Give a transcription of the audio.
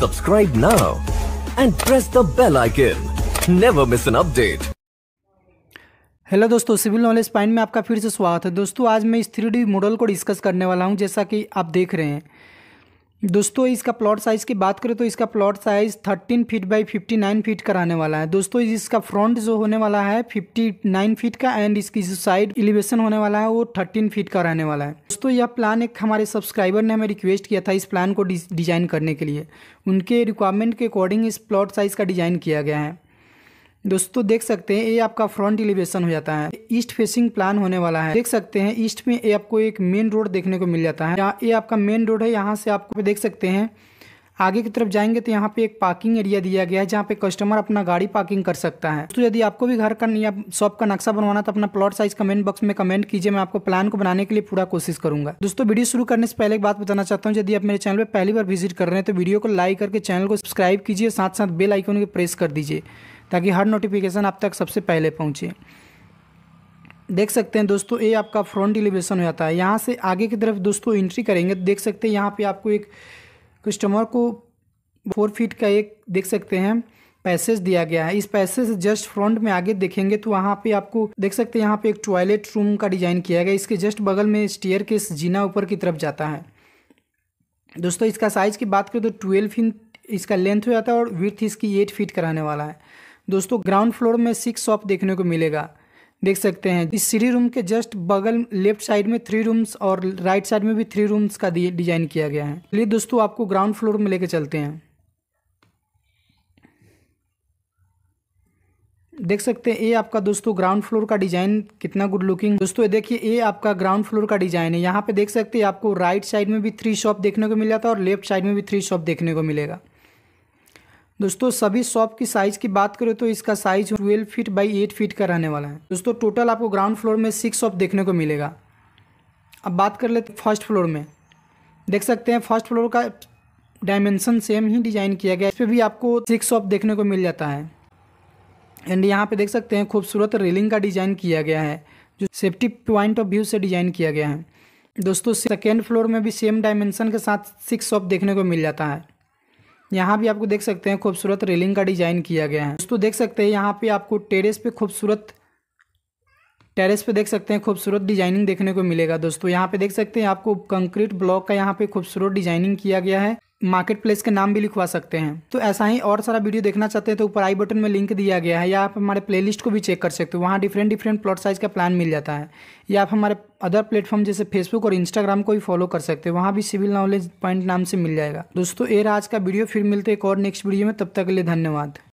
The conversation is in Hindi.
Subscribe now and press the bell icon. Never miss an update. Hello दोस्तों सिविल नॉलेज पॉइंट में आपका फिर से स्वागत है दोस्तों आज मैं इस थ्री मॉडल को डिस्कस करने वाला हूं जैसा कि आप देख रहे हैं दोस्तों इसका प्लॉट साइज़ की बात करें तो इसका plot size thirteen feet by fifty nine feet कराने वाला है दोस्तों इसका फ्रंट जो होने वाला है फिफ्टी नाइन फीट का एंड इसकी जो साइड एलिवेशन होने वाला है वो थर्टीन फीट का रहने वाला है दोस्तों यह प्लान एक हमारे सब्सक्राइबर ने हमें रिक्वेस्ट किया था इस प्लान को डिजाइन करने के लिए उनके रिक्वायरमेंट के अकॉर्डिंग इस प्लॉट साइज़ का डिज़ाइन किया गया है दोस्तों देख सकते हैं ये आपका फ्रंट एलिवेशन हो जाता है ईस्ट फेसिंग प्लान होने वाला है देख सकते हैं ईस्ट में ये आपको एक मेन रोड देखने को मिल जाता है ये आपका मेन रोड है यहाँ से आपको देख सकते हैं आगे की तरफ जाएंगे तो यहाँ पे एक पार्किंग एरिया दिया गया है जहाँ पे कस्टमर अपना गाड़ी पार्किंग कर सकता है तो यदि आपको भी घर का या शॉप का नक्शा बनवाना तो अपना प्लॉट साइज कमेंट बॉक्स में कमेंट कीजिए मैं आपको प्लान को बनाने के लिए पूरा कोशिश करूंगा दोस्तों वीडियो शुरू करने से पहले एक बात बताना चाहता हूँ यदि आप मेरे चैनल पर पहली बार विजिट कर रहे हैं तो वीडियो को लाइक करके चैनल को सब्सक्राइब कीजिए साथ साथ बेल आइकन को प्रेस कर दीजिए ताकि हर नोटिफिकेशन आप तक सबसे पहले पहुँचे देख सकते हैं दोस्तों ये आपका फ्रंट एलिवेशन हो जाता है यहाँ से आगे की तरफ दोस्तों एंट्री करेंगे तो देख सकते हैं यहाँ पे आपको एक कस्टमर को फोर फीट का एक देख सकते हैं पैसेज दिया गया है इस पैसेज से जस्ट फ्रंट में आगे देखेंगे तो वहाँ पे आपको देख सकते हैं यहाँ पे एक टॉयलेट रूम का डिज़ाइन किया गया इसके जस्ट बगल में स्टेयर के जीना ऊपर की तरफ जाता है दोस्तों इसका साइज़ की बात करें तो ट्वेल्व इंच इसका लेंथ हो जाता है और विथ इसकी एट फीट कराने वाला है दोस्तों ग्राउंड फ्लोर में सिक्स शॉप देखने को मिलेगा देख सकते हैं इस सीढ़ी रूम के जस्ट बगल लेफ्ट साइड में थ्री रूम्स और राइट साइड में भी थ्री रूम्स का डिजाइन किया गया है चलिए दोस्तों आपको ग्राउंड फ्लोर में लेके चलते हैं देख सकते हैं ये आपका दोस्तों ग्राउंड फ्लोर का डिजाइन कितना गुड लुकिंग दोस्तों देखिए ये आपका ग्राउंड फ्लोर का डिजाइन है यहाँ पे देख सकते हैं आपको राइट साइड में भी थ्री शॉप देखने को मिल जाता है और लेफ्ट साइड में भी थ्री शॉप देखने को मिलेगा दोस्तों सभी शॉप की साइज की बात करें तो इसका size twelve feet by eight feet का रहने वाला है दोस्तों टोटल आपको ग्राउंड फ्लोर में सिक्स शॉप देखने को मिलेगा अब बात कर लेते फर्स्ट फ्लोर में देख सकते हैं फर्स्ट फ्लोर का डायमेंशन सेम ही डिजाइन किया गया इस पर भी आपको सिक्स शॉप देखने को मिल जाता है एंड यहाँ पे देख सकते हैं खूबसूरत रेलिंग का डिज़ाइन किया गया है जो सेफ्टी पॉइंट ऑफ व्यू से डिज़ाइन किया गया है दोस्तों सेकेंड फ्लोर में भी सेम डायमेंशन के साथ सिक्स शॉप देखने को मिल जाता है यहाँ भी आपको देख सकते हैं खूबसूरत रेलिंग का डिजाइन किया गया है दोस्तों देख सकते हैं यहाँ पे आपको टेरेस पे खूबसूरत टेरेस पे देख सकते हैं खूबसूरत डिजाइनिंग देखने को मिलेगा दोस्तों यहाँ पे देख सकते हैं आपको कंक्रीट ब्लॉक का यहाँ पे खूबसूरत डिजाइनिंग किया गया है मार्केट प्लेस के नाम भी लिखवा सकते हैं तो ऐसा ही और सारा वीडियो देखना चाहते हैं तो ऊपर आई बटन में लिंक दिया गया है या आप हमारे प्लेलिस्ट को भी चेक कर सकते हो वहाँ डिफरेंट डिफरेंट प्लॉट साइज़ का प्लान मिल जाता है या आप हमारे अदर प्लेटफॉर्म जैसे फेसबुक और इंस्टाग्राम को भी फॉलो कर सकते हो वहाँ भी सिविल नॉलेज पॉइंट नाम से मिल जाएगा दोस्तों ये आज का वीडियो फिर मिलते एक और नेक्स्ट वीडियो में तब तक के लिए धन्यवाद